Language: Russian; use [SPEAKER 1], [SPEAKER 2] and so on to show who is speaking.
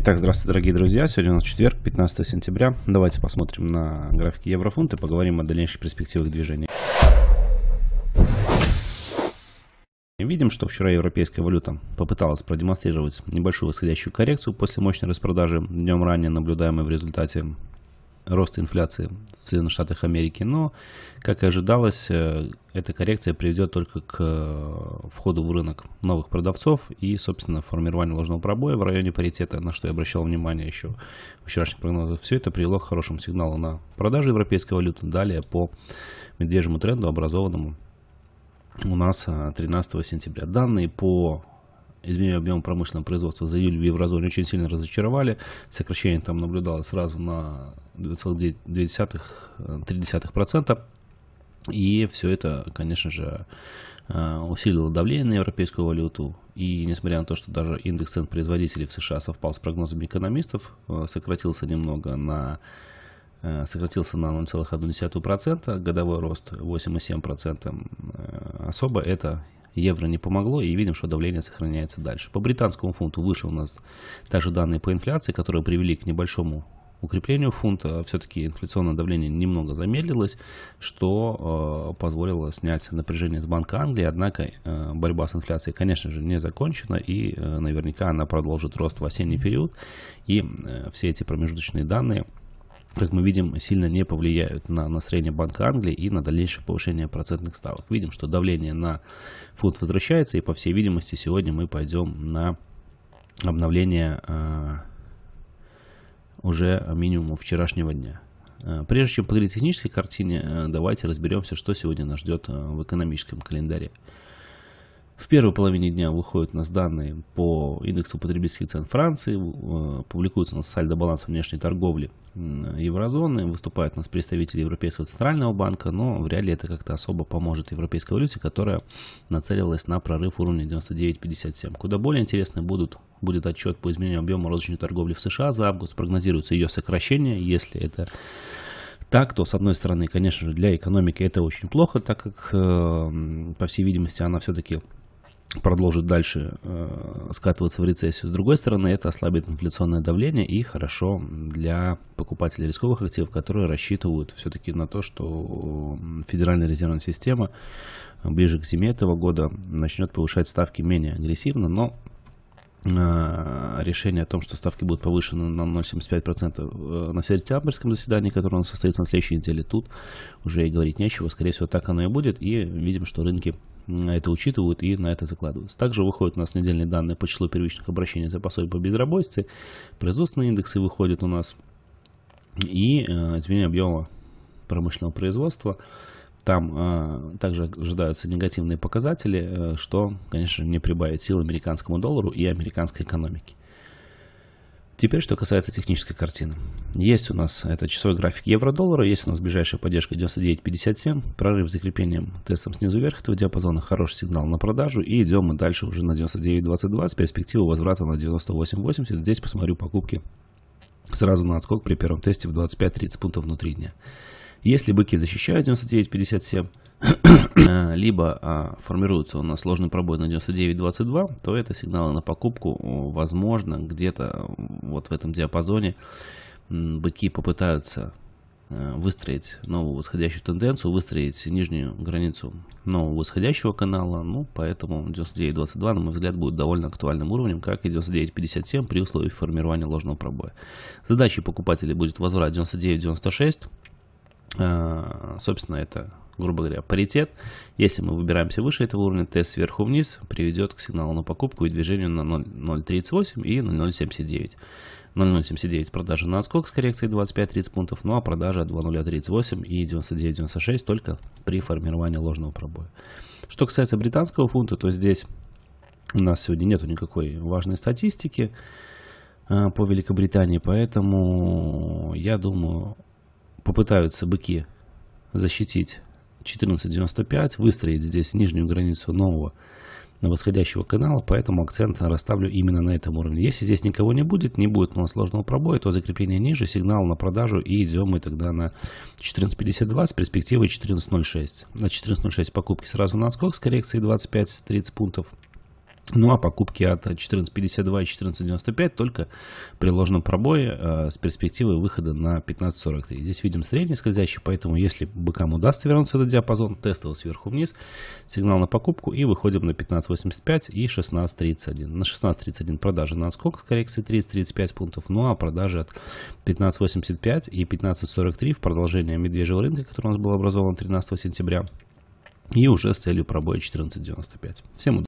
[SPEAKER 1] Итак, здравствуйте, дорогие друзья. Сегодня у нас четверг, 15 сентября. Давайте посмотрим на графики еврофунта и поговорим о дальнейших перспективах движения. Видим, что вчера европейская валюта попыталась продемонстрировать небольшую восходящую коррекцию после мощной распродажи днем ранее, наблюдаемой в результате роста инфляции в Соединенных Штатах Америки, но, как и ожидалось, э, эта коррекция приведет только к э, входу в рынок новых продавцов и, собственно, формированию ложного пробоя в районе паритета, на что я обращал внимание еще в вчерашних прогнозах. Все это привело к хорошему сигналу на продажи европейской валюты. Далее по медвежьему тренду, образованному у нас 13 э, сентября. Данные по изменения объема промышленного производства за июль в еврозоне очень сильно разочаровали. Сокращение там наблюдалось сразу на 2,3%. И все это, конечно же, э, усилило давление на европейскую валюту. И несмотря на то, что даже индекс цен производителей в США совпал с прогнозами экономистов, э, сократился немного на э, сократился на 0,1%, годовой рост 8,7%. Особо это евро не помогло, и видим, что давление сохраняется дальше. По британскому фунту выше у нас также данные по инфляции, которые привели к небольшому укреплению фунта. Все-таки инфляционное давление немного замедлилось, что э, позволило снять напряжение с Банка Англии. Однако э, борьба с инфляцией, конечно же, не закончена, и э, наверняка она продолжит рост в осенний период. И э, все эти промежуточные данные – как мы видим, сильно не повлияют на настроение Банка Англии и на дальнейшее повышение процентных ставок. Видим, что давление на фунт возвращается, и по всей видимости сегодня мы пойдем на обновление э, уже минимума вчерашнего дня. А, прежде чем поговорить о технической картине, а, давайте разберемся, что сегодня нас ждет в экономическом календаре. В первой половине дня выходят у нас данные по индексу потребительских цен Франции, э, публикуется у нас сальдо баланса внешней торговли еврозоны, выступают у нас представители Европейского центрального банка, но вряд ли это как-то особо поможет европейской валюте, которая нацеливалась на прорыв уровня 99.57. Куда более интересны будут будет отчет по изменению объема розничной торговли в США за август, прогнозируется ее сокращение, если это так, то, с одной стороны, конечно же, для экономики это очень плохо, так как, э, по всей видимости, она все-таки продолжит дальше э, скатываться в рецессию. С другой стороны, это ослабит инфляционное давление и хорошо для покупателей рисковых активов, которые рассчитывают все-таки на то, что Федеральная резервная система ближе к зиме этого года начнет повышать ставки менее агрессивно, но Э, решение о том, что ставки будут повышены на 0,75% э, на сентябрьском заседании, которое у нас состоится на следующей неделе, тут уже и говорить нечего. Скорее всего, так оно и будет. И видим, что рынки это учитывают и на это закладываются. Также выходят у нас недельные данные по числу первичных обращений за пособие по безработице. Производственные индексы выходят у нас. И э, изменение объема промышленного производства – там э, также ожидаются негативные показатели, э, что, конечно не прибавит сил американскому доллару и американской экономике. Теперь, что касается технической картины. Есть у нас это часовой график евро-доллара, есть у нас ближайшая поддержка 99.57, прорыв с закреплением тестом снизу вверх этого диапазона, хороший сигнал на продажу, и идем мы дальше уже на 99.22 с перспективы возврата на 98.80. Здесь посмотрю покупки сразу на отскок при первом тесте в 25-30 пунктов внутри дня. Если быки защищают 99.57, э, либо а, формируется у нас сложный пробой на 99.22, то это сигналы на покупку. Возможно, где-то э, вот в этом диапазоне быки попытаются э, выстроить новую восходящую тенденцию, выстроить нижнюю границу нового восходящего канала. Ну, поэтому 99.22, на мой взгляд, будет довольно актуальным уровнем, как и 99.57 при условии формирования ложного пробоя. Задачей покупателей будет возврат 99.96, Э, собственно, это, грубо говоря, паритет. Если мы выбираемся выше этого уровня, тест сверху вниз приведет к сигналу на покупку и движению на 0.38 и 0.079. 0.079 продажи на отскок с коррекцией 25-30 пунктов, ну а продажа 2.038 и 99.96 только при формировании ложного пробоя. Что касается британского фунта, то здесь у нас сегодня нету никакой важной статистики э, по Великобритании, поэтому я думаю попытаются быки защитить 14.95, выстроить здесь нижнюю границу нового на восходящего канала, поэтому акцент расставлю именно на этом уровне. Если здесь никого не будет, не будет но сложного пробоя, то закрепление ниже, сигнал на продажу и идем мы тогда на 14.52 с перспективой 14.06. На 14.06 покупки сразу на отскок с коррекцией 25-30 пунктов. Ну а покупки от 14.52 и 14.95 только при ложном пробое э, с перспективой выхода на 15.43. Здесь видим средний скользящий, поэтому если быкам удастся вернуться в этот диапазон, тестовал сверху вниз, сигнал на покупку и выходим на 15.85 и 16.31. На 16.31 продажи на отскок с коррекцией 30-35 пунктов, ну а продажи от 15.85 и 15.43 в продолжение медвежьего рынка, который у нас был образован 13 сентября, и уже с целью пробоя 14.95. Всем удачи!